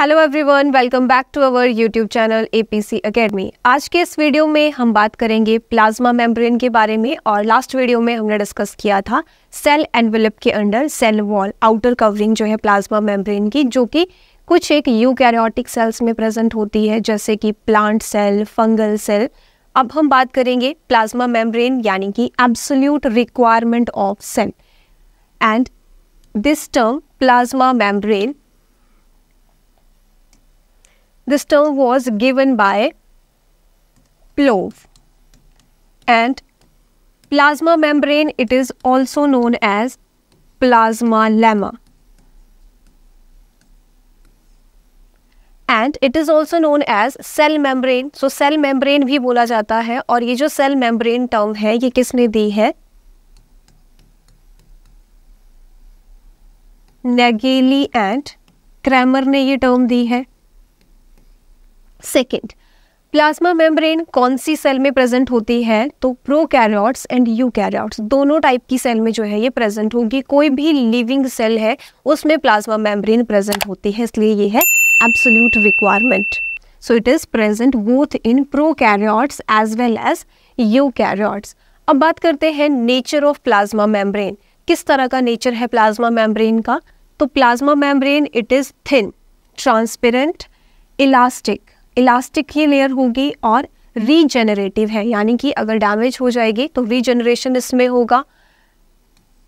Hello everyone welcome back to our YouTube channel APC academy आज के इस video में हम बात करेंगे प्लाज्मा मेम्ब्रेन के बारे में और लास्ट वीडियो में हमने डिस्कस किया था सेल एनवेलप के under cell wall outer covering जो है प्लाज्मा मेम्ब्रेन की जो कि कुछ एक यूकैरियोटिक सेल्स में प्रेजेंट होती है जैसे कि प्लांट सेल फंगल सेल अब हम बात करेंगे प्लाज्मा मेम्ब्रेन यानी कि absolute requirement of cell and this term plasma membrane This term was given by Plov. And plasma membrane, it is also known as plasma lemma. And it is also known as cell membrane so cell membrane भी बोला जाता है और ये जो cell membrane term है ये किसने दी है नेगेली एंड क्रैमर ने ये टर्म दी है सेकेंड प्लाज्मा मेम्ब्रेन कौन सी सेल में प्रेजेंट होती है तो prokaryotes and eukaryotes दोनों टाइप की सेल में जो है ये प्रेजेंट होगी कोई भी लिविंग सेल है उसमें प्लाज्मा मेम्ब्रेन प्रेजेंट होती है इसलिए ये है absolute requirement so it is present both in prokaryotes as well as eukaryotes अब बात करते हैं नेचर ऑफ प्लाज्मा मेम्ब्रेन किस तरह का नेचर है प्लाज्मा मेम्ब्रेन का तो plasma membrane it is thin transparent elastic elastic ही लेयर होगी और रीजेनरेटिव है यानी कि अगर डैमेज हो जाएगी तो रीजेनरेशन इसमें होगा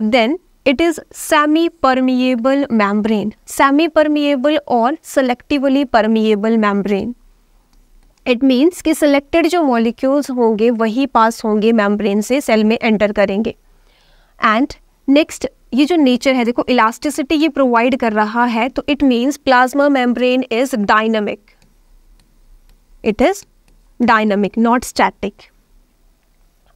then it is semi permeable membrane semi permeable और selectively permeable membrane it means कि सिलेक्टेड जो मॉलिक्यूल्स होंगे वही पास होंगे मैम्ब्रेन से सेल में एंटर करेंगे एंड नेक्स्ट ये जो नेचर है देखो इलास्टिसिटी ये प्रोवाइड कर रहा है तो it means plasma membrane is dynamic it is dynamic not static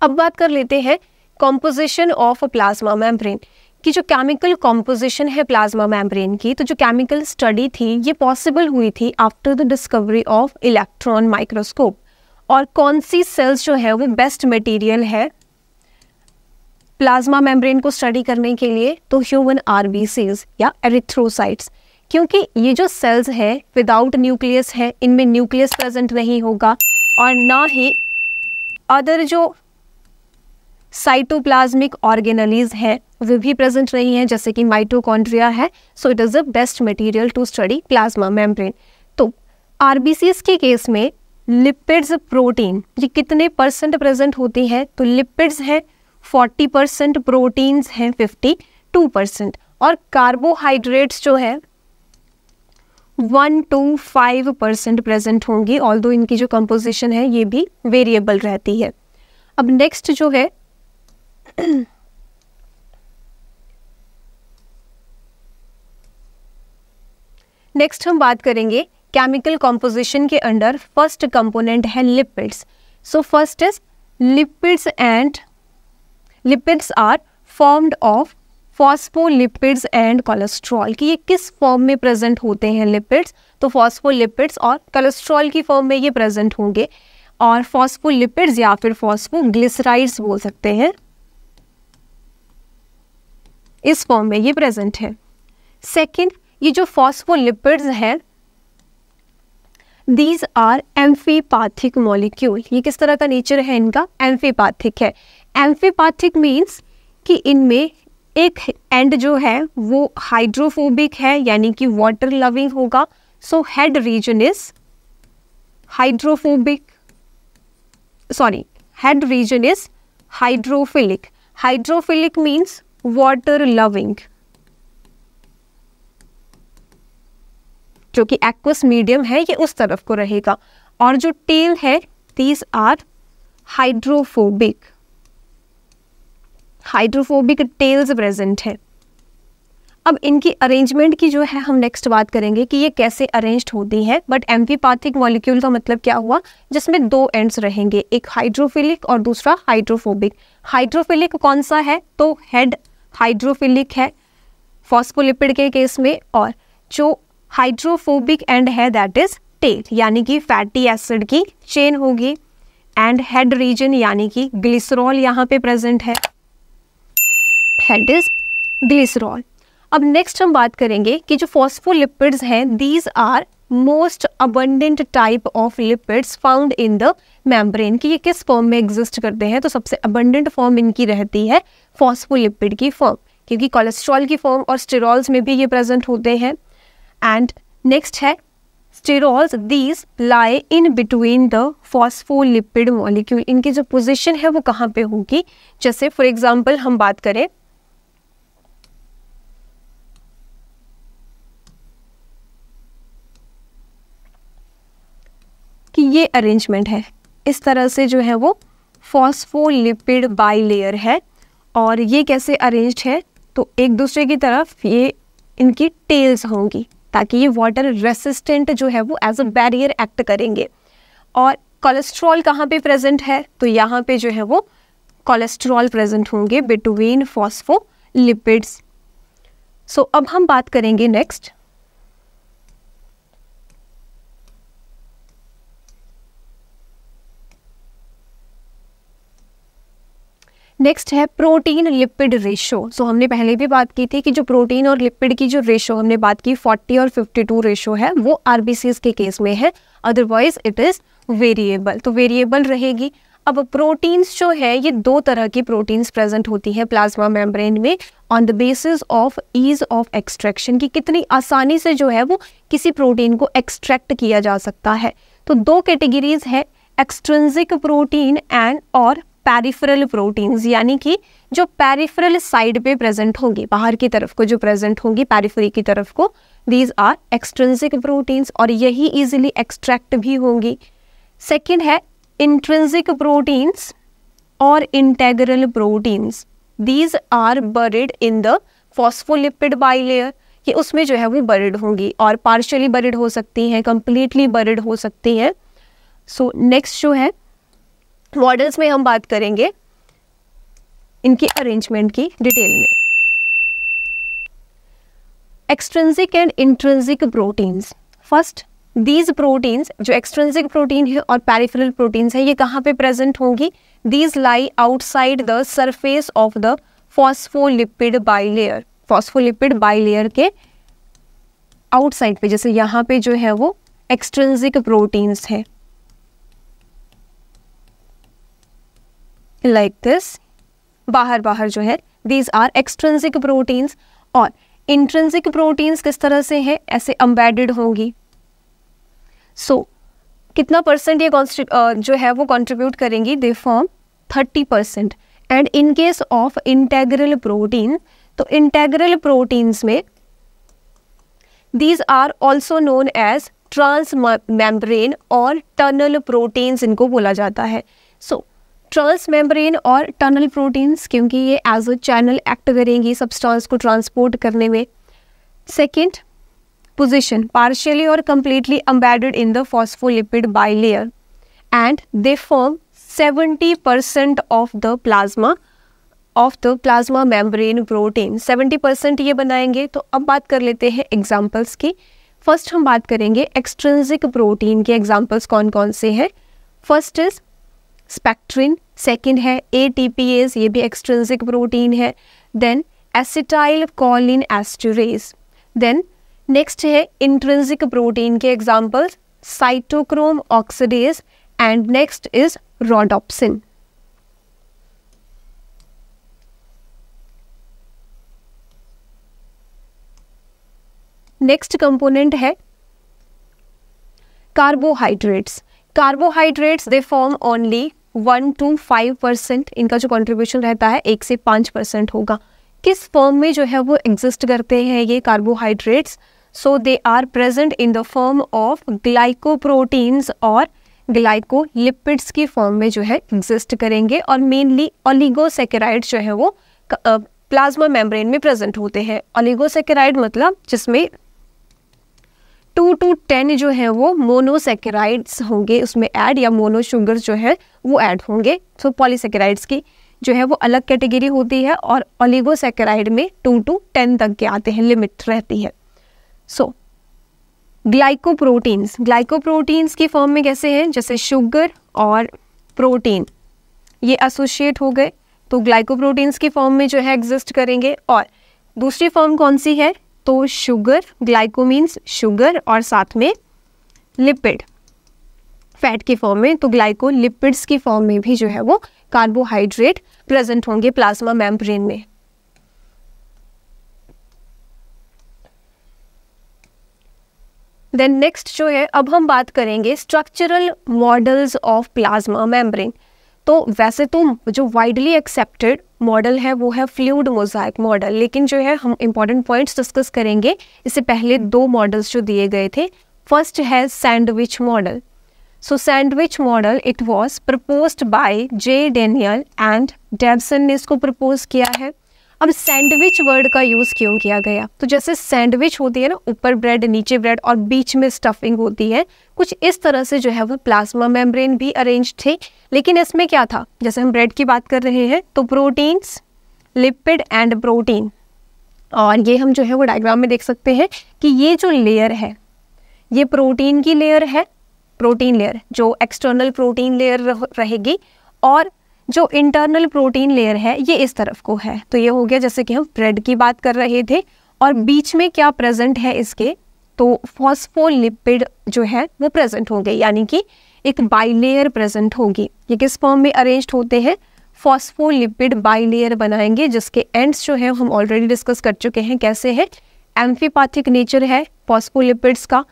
अब बात कर लेते हैं composition of a plasma membrane कि जो केमिकल कॉम्पोजिशन है प्लाज्मा मैमब्रेन की तो जो केमिकल स्टडी थी ये पॉसिबल हुई थी after the discovery of electron microscope और कौन सी सेल्स जो है वो बेस्ट मटेरियल है प्लाज्मा मेम्ब्रेन को स्टडी करने के लिए तो ह्यूमन आरबीसीज या एरिथ्रोसाइट्स क्योंकि ये जो सेल्स है विदाउट न्यूक्लियस है इनमें न्यूक्लियस प्रेजेंट नहीं होगा और ना ही अदर जो साइटोप्लाज्मिक ऑर्गेनलीज हैं वे भी प्रेजेंट नहीं हैं जैसे कि माइटोकॉन्ड्रिया है so it is the best material to study plasma membrane तो आर के केस में लिपिड्स प्रोटीन ये कितने परसेंट प्रेजेंट होती हैं तो लिपिड्स हैं 40 परसेंट प्रोटीन्स हैं 52 परसेंट और कार्बोहाइड्रेट्स जो है one two five percent present होंगी ऑल दो इनकी जो कंपोजिशन है ये भी वेरिएबल रहती है अब नेक्स्ट जो है नेक्स्ट हम बात करेंगे केमिकल कंपोजिशन के अंडर फर्स्ट कंपोनेंट है lipids so first is lipids and lipids are formed of phospholipids and cholesterol कि ये किस फॉर्म में प्रेजेंट होते हैं लिपिड्स तो फॉस्फोलिपिड्स और कोलेस्ट्रॉल की फॉर्म में ये प्रेजेंट होंगे और फॉस्फोलिपिड्स या फिर फॉस्फोग्लिसराइड्स बोल सकते हैं इस फॉर्म में ये प्रेजेंट है सेकंड ये जो फॉस्फोलिपिड्स हैं दीज आर एम्फीपैथिक मॉलिक्यूल ये किस तरह का नेचर है इनका एम्फीपैथिक है एम्फीपैथिक मीन्स कि इनमें एक एंड जो है वो हाइड्रोफोबिक है यानी कि वाटर लविंग होगा so head region is hydrophobic sorry head region is hydrophilic hydrophilic means water loving जो कि एक्वस मीडियम है ये उस तरफ को रहेगा और जो टेल है these are hydrophobic hydrophobic tails present है अब इनकी अरेंजमेंट की जो है हम नेक्स्ट बात करेंगे कि ये कैसे अरेंज्ड होती है बट एम्फीपाथिक मॉलिक्यूल का मतलब क्या हुआ जिसमें दो एंड्स रहेंगे एक हाइड्रोफिलिक और दूसरा हाइड्रोफोबिक हाइड्रोफिलिक कौन सा है तो हेड हाइड्रोफिलिक है फॉस्फोलिपिड के केस में और जो हाइड्रोफोबिक एंड है दैट इज टेल यानी कि फैटी एसिड की चेन होगी एंड हेड रीजन यानी कि ग्लिसरॉल यहाँ पे प्रेजेंट है दैट इज ग्लिसरॉल अब नेक्स्ट हम बात करेंगे कि जो फॉस्फोलिपिड्स हैं these are most abundant type of lipids found in the membrane कि ये किस फॉर्म में एग्जिस्ट करते हैं तो सबसे अबंडेंट फॉर्म इनकी रहती है फॉस्फोलिपिड की फॉर्म क्योंकि कोलेस्ट्रॉल की फॉर्म और स्टेरॉल्स में भी ये प्रेजेंट होते हैं एंड नेक्स्ट है sterols these lie in between the phospholipid molecule इनकी जो पोजिशन है वो कहाँ पे होगी जैसे फॉर एग्जाम्पल हम बात करें ये अरेंजमेंट है इस तरह से जो है वो फॉस्फोलिपिड बाई लेयर है और ये कैसे अरेंज्ड है तो एक दूसरे की तरफ ये इनकी टेल्स होंगी ताकि ये वाटर रेसिस्टेंट जो है वो एज अ बैरियर एक्ट करेंगे और कोलेस्ट्रॉल कहाँ पे प्रेजेंट है तो यहाँ पे जो है वो कोलेस्ट्रॉल प्रेजेंट होंगे बिटवीन फॉस्फोलिपिड्स सो अब हम बात करेंगे नेक्स्ट नेक्स्ट है प्रोटीन लिपिड रेशो सो हमने पहले भी बात की थी कि जो प्रोटीन और लिपिड की जो रेशो हमने बात की 40 और 52 रेशो है वो आरबीसीज के केस में है अदरवाइज इट इज़ वेरिएबल तो वेरिएबल रहेगी अब प्रोटीन्स जो है ये दो तरह की प्रोटीन्स प्रेजेंट होती है प्लाज्मा मेम्ब्रेन में on the basis of ease of extraction की कितनी आसानी से जो है वो किसी प्रोटीन को एक्सट्रैक्ट किया जा सकता है तो दो कैटेगरीज है एक्सट्रेंसिक प्रोटीन एंड और पैरिफरल प्रोटीन्स यानी कि जो पैरिफरल साइड पे प्रेजेंट होंगी बाहर की तरफ को जो प्रेजेंट होंगी पैरिफरी की तरफ को दीज आर एक्सट्रेंसिक प्रोटीन्स और यही इजिली एक्सट्रैक्ट भी होंगी सेकेंड है इंट्रेंसिक प्रोटीन्स और integral proteins these are buried in the phospholipid bilayer कि उसमें जो है वो बरिड होंगी और पार्शली बरिड हो सकती हैं कंप्लीटली बरिड हो सकती हैं सो नेक्स्ट जो है मॉडल्स में हम बात करेंगे इनकी अरेंजमेंट की डिटेल में extrinsic and intrinsic proteins first these proteins जो एक्सट्रेंसिक प्रोटीन है और पैरिफेरल प्रोटीन्स है ये कहाँ पे प्रेजेंट होंगी these lie outside the surface of the phospholipid bilayer phospholipid bilayer के आउटसाइड पे जैसे यहाँ पे जो है वो एक्सट्रेंसिक प्रोटीन्स हैं लाइक दिस बाहर बाहर जो है दीज आर एक्सट्रेंसिक प्रोटीन्स और इंट्रेंसिक प्रोटीन्स किस तरह से है ऐसे अम्बेडेड होंगी सो so, कितना परसेंट ये जो है वो कंट्रीब्यूट करेंगी they form thirty percent and in case of integral protein तो इंटेग्रल प्रोटीन्स में these are also known as transmembrane और टनल प्रोटीन्स इनको बोला जाता है सो so, ट्रल्स मेम्ब्रेन और टनल प्रोटीन्स क्योंकि ये एज अ चैनल एक्ट करेंगी सब्सटेंस को ट्रांसपोर्ट करने में सेकेंड पोजिशन पार्शियली और completely embedded in the phospholipid bilayer and they form seventy percent of the plasma of the plasma membrane protein seventy percent ये बनाएंगे तो अब बात कर लेते हैं एग्जाम्पल्स की फर्स्ट हम बात करेंगे एक्सट्रेंसिक प्रोटीन के एग्जाम्पल्स कौन कौन से हैं फर्स्ट इज स्पेक्ट्रिन सेकेंड है एटीपीएस ये भी एक्सट्रेंसिक प्रोटीन है then acetylcholinesterase then next है इंट्रेंसिक प्रोटीन के examples cytochrome oxidase and next is rhodopsin next component है carbohydrates carbohydrates they form only one two five percent इनका जो contribution रहता है एक से पाँच परसेंट होगा किस फॉर्म में जो है वो एग्जिस्ट करते हैं ये carbohydrates so they are present in the form of glycoproteins और ग्लाइकोलिपिड्स की फॉर्म में जो है एग्जिस्ट करेंगे और मेनली ओलिगोसेकेराइड जो है वो प्लाज्मा मेम्ब्रेन में प्रेजेंट होते हैं ओलिगोसेकेराइड मतलब जिसमें टू टू टेन जो है वो मोनोसेकेराइड्स होंगे उसमें ऐड या मोनो शुगर जो है वो ऐड होंगे सो so, पॉलीसेकेराइड्स की जो है वो अलग कैटेगरी होती है और ओलिगोसेकेराइड में टू टू टेन तक के आते हैं लिमिट रहती है सो ग्लाइकोप्रोटीन्स ग्लाइकोप्रोटीन्स की फॉर्म में कैसे हैं जैसे शुगर और प्रोटीन ये एसोशिएट हो गए तो ग्लाइकोप्रोटीन्स की फॉर्म में जो है एग्जिस्ट करेंगे और दूसरी फॉर्म कौन सी है तो शुगर ग्लाइको मीन्स शुगर और साथ में लिपिड फैट के फॉर्म में तो ग्लाइको लिपिड्स के फॉर्म में भी जो है वो कार्बोहाइड्रेट प्रेजेंट होंगे प्लाज्मा मेम्ब्रेन में देन नेक्स्ट जो है अब हम बात करेंगे structural models of plasma membrane तो वैसे तो जो वाइडली एक्सेप्टेड मॉडल है वो है फ्लूड मोजाइक मॉडल लेकिन जो है हम इम्पॉर्टेंट पॉइंट्स डिस्कस करेंगे इससे पहले हम्म. दो मॉडल्स जो दिए गए थे फर्स्ट है sandwich model so sandwich model it was proposed by J Daniel and Davson ने इसको प्रपोज किया है अब सैंडविच वर्ड का यूज़ क्यों किया गया तो जैसे सैंडविच होती है ना ऊपर ब्रेड नीचे ब्रेड और बीच में स्टफिंग होती है कुछ इस तरह से जो है वो प्लाज्मा मेम्ब्रेन भी अरेंज थे लेकिन इसमें क्या था जैसे हम ब्रेड की बात कर रहे हैं तो प्रोटीन्स लिपिड एंड प्रोटीन और ये हम जो है वो डायग्राम में देख सकते हैं कि ये जो लेयर है ये प्रोटीन की लेयर है प्रोटीन लेयर जो एक्सटर्नल प्रोटीन लेयर रहेगी और जो इंटरनल प्रोटीन लेयर है ये इस तरफ को है तो ये हो गया जैसे कि हम ब्रेड की बात कर रहे थे और बीच में क्या प्रेजेंट है इसके तो फॉस्फोलिपिड जो है वो प्रेजेंट होंगे यानी कि एक बाइलेयर प्रेजेंट होगी ये किस फॉर्म में अरेंज होते हैं फॉस्फोलिपिड बाइलेयर बनाएंगे जिसके एंड्स जो है हम ऑलरेडी डिस्कस कर चुके हैं कैसे है एम्फीपैथिक नेचर है फॉस्फोलिपिड्स का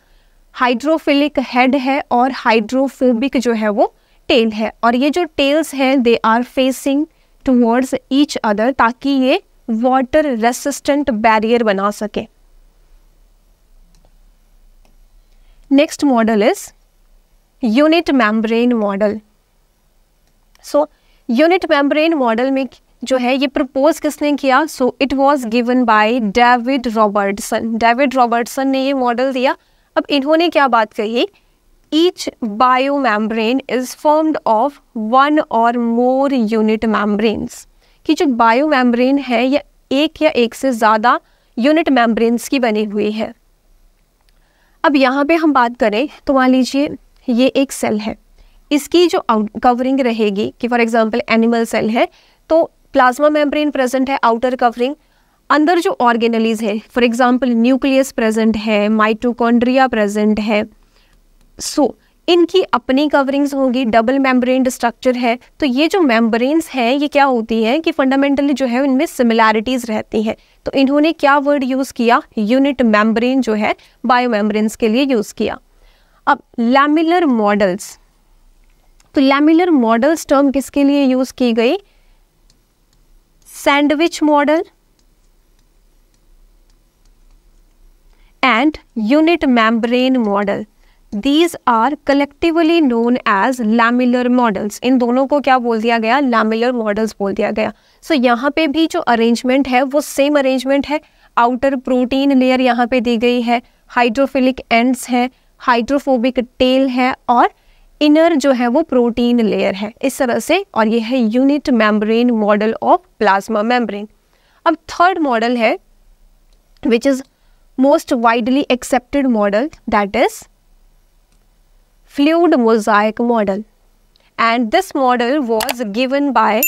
हाइड्रोफिलिक हेड है और हाइड्रोफोबिक जो है वो टेल है और ये जो टेल्स हैं they are facing towards each other ताकि ये वाटर रेसिस्टेंट बैरियर बना सके next model is unit membrane model so unit membrane model में जो है ये प्रपोज किसने किया so it was given by David Robertson David Robertson ने ये मॉडल दिया अब इन्होंने क्या बात कही bio biomembrane is formed of one or more unit membranes. कि जो बायोमेम्ब्रेन है या एक या एक से ज़्यादा यूनिट मैमब्रेन की बनी हुई है अब यहाँ पे हम बात करें तो मान लीजिए ये एक सेल है इसकी जो कवरिंग रहेगी कि फॉर एग्जांपल एनिमल सेल है तो प्लाज्मा मेम्ब्रेन प्रेजेंट है आउटर कवरिंग अंदर जो ऑर्गेनलीज है फॉर एग्जांपल न्यूक्लियस प्रेजेंट है माइटोकॉन्ड्रिया प्रेजेंट है सो so, इनकी अपनी कवरिंग्स होगी डबल मेम्ब्रेन स्ट्रक्चर है तो ये जो मेम्ब्रेन्स हैं ये क्या होती हैं कि फंडामेंटली जो है इनमें सिमिलैरिटीज़ रहती हैं तो इन्होंने क्या वर्ड यूज़ किया यूनिट मेम्ब्रेन जो है बायो मेम्ब्रेन्स के लिए यूज़ किया अब लैमिलर मॉडल्स तो लैमिलर मॉडल्स टर्म किसके लिए यूज़ की गई sandwich model and unit membrane model these are collectively known as lamellar models इन दोनों को क्या बोल दिया गया लैमिलर मॉडल्स बोल दिया गया सो so, यहाँ पे भी जो अरेंजमेंट है वो सेम अरेंजमेंट है आउटर प्रोटीन लेयर यहाँ पे दी गई है हाइड्रोफिलिक एंड्स है हाइड्रोफोबिक टेल है और इनर जो है वो प्रोटीन लेयर है इस तरह से और ये है unit membrane model of plasma membrane अब थर्ड मॉडल है which is most widely accepted model that is fluid mosaic model. And this model was given by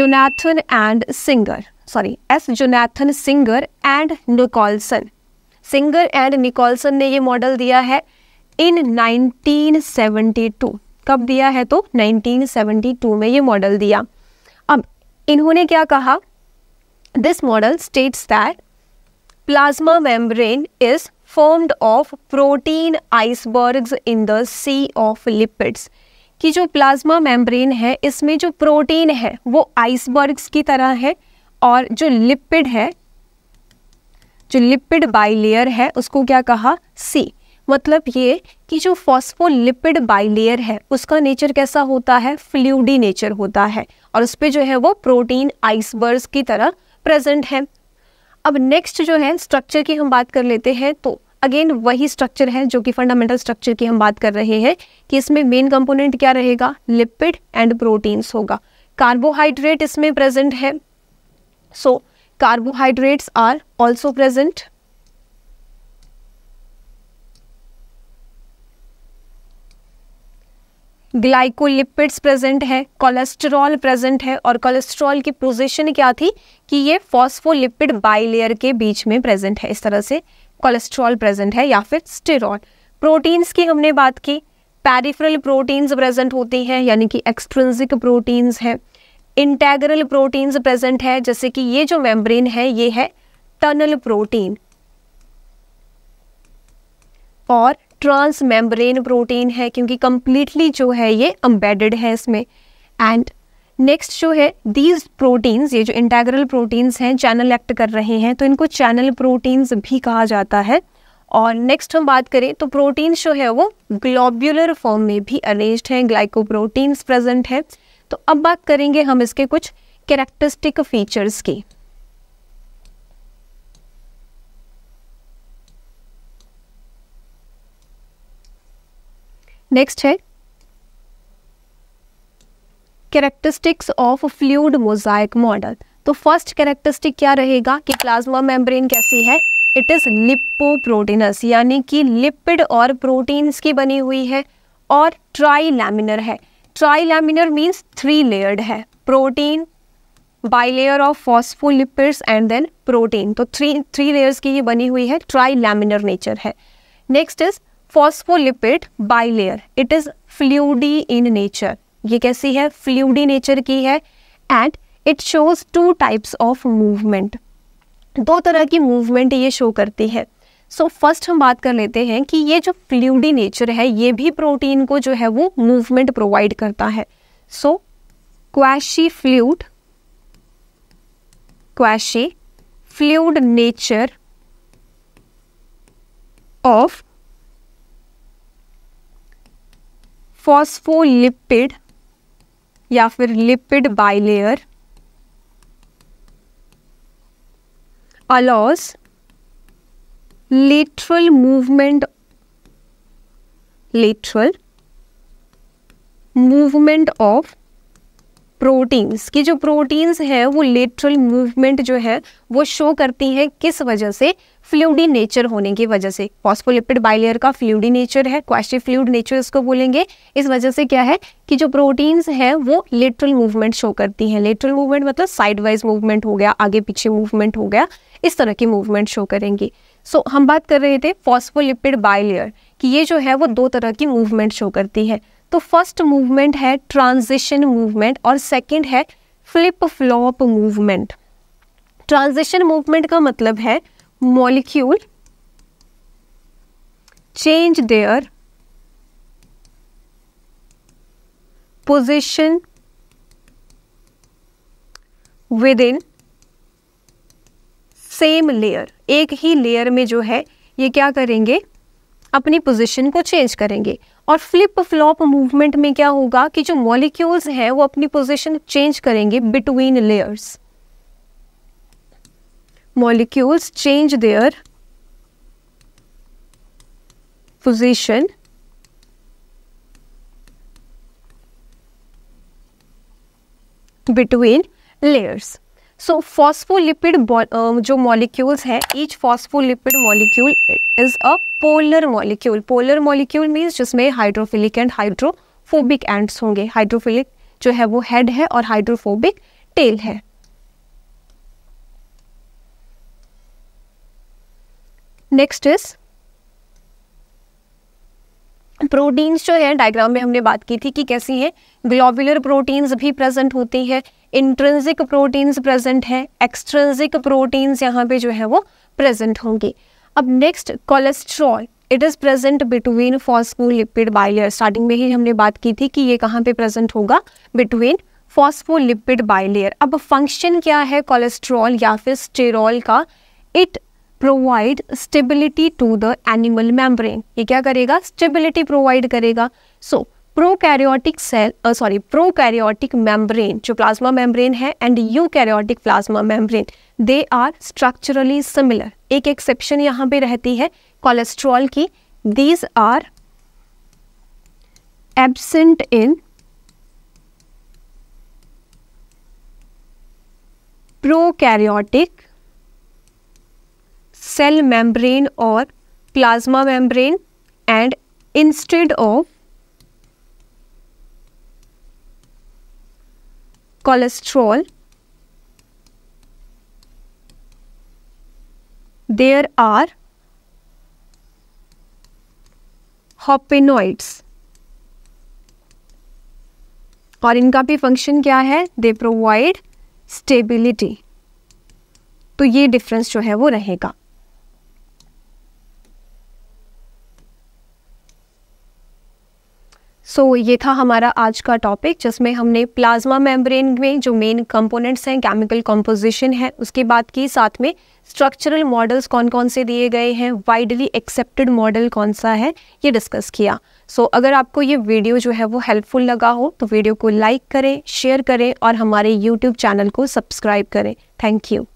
Jonathan and Singer, sorry, S. Jonathan Singer and Nicholson. Singer and Nicholson ने ये model दिया है in 1972 कब दिया है तो 1972 में ये model दिया अब इन्होंने क्या कहा This model states that plasma membrane is formed of protein icebergs in the sea of lipids कि जो प्लाज्मा मेम्ब्रेन है इसमें जो प्रोटीन है वो आइसबर्ग्स की तरह है और जो लिपिड है जो लिपिड बाइलेयर है उसको क्या कहा सी मतलब ये कि जो फॉस्फोलिपिड बाइलेयर है उसका नेचर कैसा होता है फ्लूडी नेचर होता है और उस पर जो है वो प्रोटीन आइसबर्ग्स की तरह प्रेजेंट है अब नेक्स्ट जो है स्ट्रक्चर की हम बात कर लेते हैं तो अगेन वही स्ट्रक्चर है जो कि फंडामेंटल स्ट्रक्चर की हम बात कर रहे हैं कि इसमें मेन कंपोनेंट क्या रहेगा लिपिड एंड प्रोटीन्स होगा कार्बोहाइड्रेट इसमें प्रेजेंट है so carbohydrates are also present glycolipids present है कोलेस्ट्रॉल प्रेजेंट है और कोलेस्ट्रॉल की पोजीशन क्या थी कि ये फॉस्फोलिपिड बाइलेयर के बीच में प्रेजेंट है इस तरह से कोलेस्ट्रॉल प्रेजेंट है या फिर स्टेरॉल प्रोटीन्स की हमने बात की पैरिफ्रल प्रोटीन्स प्रेजेंट होती हैं यानी कि एक्सट्रेंसिक प्रोटीन्स हैं इंटेग्रल प्रोटीन्स प्रेजेंट है जैसे कि ये जो मेम्ब्रेन है ये है टनल प्रोटीन और ट्रांस मेम्ब्रेन प्रोटीन है क्योंकि कंप्लीटली जो है ये अम्बेडेड है इसमें एंड नेक्स्ट जो है दीज प्रोटीन्स ये जो इंटेग्रल प्रोटीन्स हैं चैनल एक्ट कर रहे हैं तो इनको चैनल प्रोटीन्स भी कहा जाता है और नेक्स्ट हम बात करें तो प्रोटीन्स जो है वो ग्लोब्यूलर फॉर्म में भी अरेंज्ड हैं ग्लाइकोप्रोटीन्स प्रेजेंट है तो अब बात करेंगे हम इसके कुछ कैरेक्टरिस्टिक फीचर्स की नेक्स्ट है characteristics of fluid mosaic model तो फर्स्ट कैरेक्टरिस्टिक क्या रहेगा कि प्लाज्मा मेम्ब्रेन कैसी है इट इज़ लिपोप्रोटीनस यानी कि लिपिड और प्रोटीन्स की बनी हुई है और ट्राईलैमिनर है trilaminar means three layered है protein bilayer of phospholipids and then protein तो थ्री थ्री लेयर्स की ये बनी हुई है ट्राई लैमिनर नेचर है next is phospholipid bilayer it is fluid in nature ये कैसी है फ्लूडी नेचर की है and it shows two types of movement दो तरह की मूवमेंट ये शो करती है सो so, फर्स्ट हम बात कर लेते हैं कि ये जो फ्लूडी नेचर है ये भी प्रोटीन को जो है वो मूवमेंट प्रोवाइड करता है so quasi fluid quasi fluid nature of phospholipid या फिर lipid bilayer allows lateral movement lateral movement of proteins की जो प्रोटीन्स है वो लेटरल मूवमेंट जो है वो शो करती हैं किस वजह से फ्लूडी नेचर होने की वजह से फॉस्फोलिपिड बाइलेयर का फ्लूडी नेचर है क्वेश्चन फ्लूड नेचर इसको बोलेंगे इस वजह से क्या है कि जो प्रोटीन्स हैं वो लेटरल मूवमेंट शो करती हैं लेटरल मूवमेंट मतलब साइडवाइज मूवमेंट हो गया आगे पीछे मूवमेंट हो गया इस तरह की मूवमेंट शो करेंगी सो so, हम बात कर रहे थे फॉस्फोलिपिड बाइलेयर कि ये जो है वो दो तरह की मूवमेंट शो करती है तो फर्स्ट मूवमेंट है ट्रांजिशन मूवमेंट और सेकेंड है flip flop movement transition movement का मतलब है molecule change their position within same layer एक ही लेयर में जो है ये क्या करेंगे अपनी पोजीशन को चेंज करेंगे और फ्लिप फ्लॉप मूवमेंट में क्या होगा कि जो मॉलिक्यूल्स हैं वो अपनी पोजीशन चेंज करेंगे between layers molecules change their position between layers so phospholipid uh, जो मॉलिक्यूल्स हैं each phospholipid molecule is a polar molecule polar molecule means जिसमें हाइड्रोफिलिक एंड हाइड्रोफोबिक एंड्स होंगे हाइड्रोफिलिक जो है वो हेड है और हाइड्रोफोबिक टेल है नेक्स्ट इज प्रोटीन्स जो है डायग्राम में हमने बात की थी कि कैसी है ग्लोबुलर प्रोटीन्स भी प्रेजेंट होती है इंट्रेंसिक प्रोटीन्स प्रेजेंट है एक्सट्रेंसिक प्रोटीन्स यहाँ पे जो है वो प्रेजेंट होंगे अब next cholesterol it is present between phospholipid bilayer starting में ही हमने बात की थी कि ये कहाँ पे प्रेजेंट होगा बिटवीन फॉस्फोलिपिड बाइलेयर अब फंक्शन क्या है कोलेस्ट्रॉल या फिर स्टेरॉल का it provide stability to the animal membrane ये क्या करेगा स्टेबिलिटी प्रोवाइड करेगा so so, prokaryotic cell sorry prokaryotic membrane जो प्लाज्मा मेम्ब्रेन है and eukaryotic plasma membrane they are structurally similar एक एक्सेप्शन यहाँ पे रहती है कोलेस्ट्रॉल की these are absent in prokaryotic cell membrane और plasma membrane and instead of cholesterol, there are hopinoids और इनका भी फंक्शन क्या है दे प्रोवाइड स्टेबिलिटी तो ये डिफरेंस जो है वो रहेगा सो so, ये था हमारा आज का टॉपिक जिसमें हमने प्लाज्मा मेम्ब्रेन में जो मेन कंपोनेंट्स हैं केमिकल कंपोजिशन है उसके बाद की साथ में स्ट्रक्चरल मॉडल्स कौन कौन से दिए गए हैं वाइडली एक्सेप्टेड मॉडल कौन सा है ये डिस्कस किया सो so, अगर आपको ये वीडियो जो है वो हेल्पफुल लगा हो तो वीडियो को लाइक करें शेयर करें और हमारे यूट्यूब चैनल को सब्सक्राइब करें थैंक यू